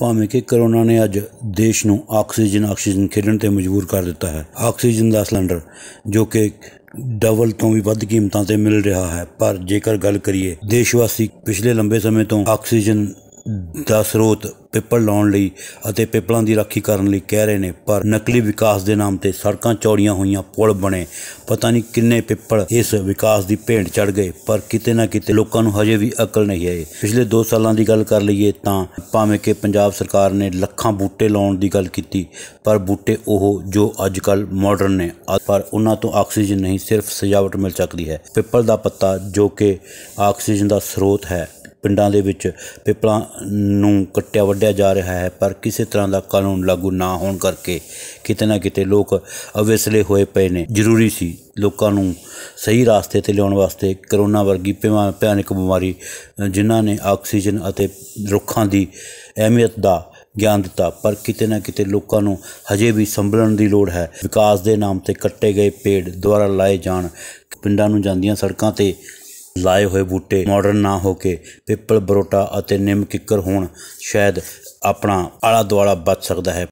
ਭਾਵੇਂ ਕਿ ਕਰੋਨਾ ਨੇ ਅੱਜ ਦੇਸ਼ ਨੂੰ ਆਕਸੀਜਨ ਆਕਸੀਜਨ ਖੇਡਣ ਤੇ ਮਜਬੂਰ ਕਰ ਦਿੱਤਾ ਹੈ ਆਕਸੀਜਨ ਦਾ ਸਿਲੰਡਰ ਜੋ ਕਿ ਡਬਲ ਤੋਂ ਵੀ ਵੱਧ ਕੀਮਤਾਂ ਤੇ ਮਿਲ ਰਿਹਾ ਹੈ ਪਰ ਜੇਕਰ ਗੱਲ ਕਰੀਏ ਦੇਸ਼ਵਾਸੀ ਪਿਛਲੇ ਲੰਬੇ ਸਮੇਂ ਤੋਂ ਆਕਸੀਜਨ ਦਾ ਸਰੋਤ ਪਿੱਪਲ ਲਾਉਣ ਲਈ ਅਤੇ ਪਿੱਪਲਾਂ ਦੀ ਰਾਖੀ ਕਰਨ ਲਈ ਕਹਿ ਰਹੇ ਨੇ ਪਰ ਨਕਲੀ ਵਿਕਾਸ ਦੇ ਨਾਮ ਤੇ ਸੜਕਾਂ ਚੌੜੀਆਂ ਹੋਈਆਂ ਪੁਲ ਬਣੇ ਪਤਾ ਨਹੀਂ ਕਿੰਨੇ ਪਿੱਪਲ ਇਸ ਵਿਕਾਸ ਦੀ ਭੇਂਟ ਚੜ ਗਏ ਪਰ ਕਿਤੇ ਨਾ ਕਿਤੇ ਲੋਕਾਂ ਨੂੰ ਹਜੇ ਵੀ ਅਕਲ ਨਹੀਂ ਆਈ ਪਿਛਲੇ 2 ਸਾਲਾਂ ਦੀ ਗੱਲ ਕਰ ਲਈਏ ਤਾਂ ਭਾਵੇਂ ਕਿ ਪੰਜਾਬ ਸਰਕਾਰ ਨੇ ਲੱਖਾਂ ਬੂਟੇ ਲਾਉਣ ਦੀ ਗੱਲ ਕੀਤੀ ਪਰ ਬੂਟੇ ਉਹ ਜੋ ਅੱਜ ਕੱਲ ਮਾਡਰਨ ਨੇ ਪਰ ਉਹਨਾਂ ਤੋਂ ਆਕਸੀਜਨ ਨਹੀਂ ਸਿਰਫ ਸਜਾਵਟ ਮਿਲ ਚੱਕਦੀ ਹੈ ਪਿੱਪਲ ਦਾ ਪੱਤਾ ਜੋ ਕਿ ਆਕਸੀਜਨ ਦਾ ਸਰੋਤ ਹੈ ਪਿੰਡਾਂ ਦੇ ਵਿੱਚ ਪਿਪਲਾਂ ਨੂੰ ਕੱਟਿਆ ਵੱਢਿਆ ਜਾ ਰਿਹਾ ਹੈ ਪਰ ਕਿਸੇ ਤਰ੍ਹਾਂ ਦਾ ਕਾਨੂੰਨ ਲਾਗੂ ਨਾ ਹੋਣ ਕਰਕੇ ਕਿਤੇ ਨਾ ਕਿਤੇ ਲੋਕ ਅਵੇਸਲੇ ਹੋਏ ਪਏ ਨੇ ਜ਼ਰੂਰੀ ਸੀ ਲੋਕਾਂ ਨੂੰ ਸਹੀ ਰਾਸਤੇ ਤੇ ਲਿਆਉਣ ਵਾਸਤੇ ਕਰੋਨਾ ਵਰਗੀ ਭਿਆਨਕ ਬਿਮਾਰੀ ਜਿਨ੍ਹਾਂ ਨੇ ਆਕਸੀਜਨ ਅਤੇ ਰੁੱਖਾਂ ਦੀ ਅਹਿਮੀਅਤ ਦਾ ਗਿਆਨ ਦਿੱਤਾ ਪਰ ਕਿਤੇ ਨਾ ਕਿਤੇ ਲੋਕਾਂ ਨੂੰ ਹਜੇ ਵੀ ਸੰਭਲਣ ਦੀ ਲੋੜ ਹੈ ਵਿਕਾਸ ਦੇ ਨਾਮ ਤੇ ਕੱਟੇ ਗਏ ਪੇੜ ਦੁਆਰਾ ਲਾਏ ਜਾਣ ਪਿੰਡਾਂ ਨੂੰ ਜਾਂਦੀਆਂ ਸੜਕਾਂ ਤੇ ਲਾਏ ਹੋਏ ਬੂਟੇ ਮਾਡਰਨ ਨਾ ਹੋ ਕੇ ਪਿੱਪਲ ਬਰੋਟਾ ਅਤੇ ਨਿੰਮ ਕਿੱਕਰ ਹੋਣ ਸ਼ਾਇਦ ਆਪਣਾ ਆਲਾ ਦੁਆਲਾ ਬਚ ਸਕਦਾ ਹੈ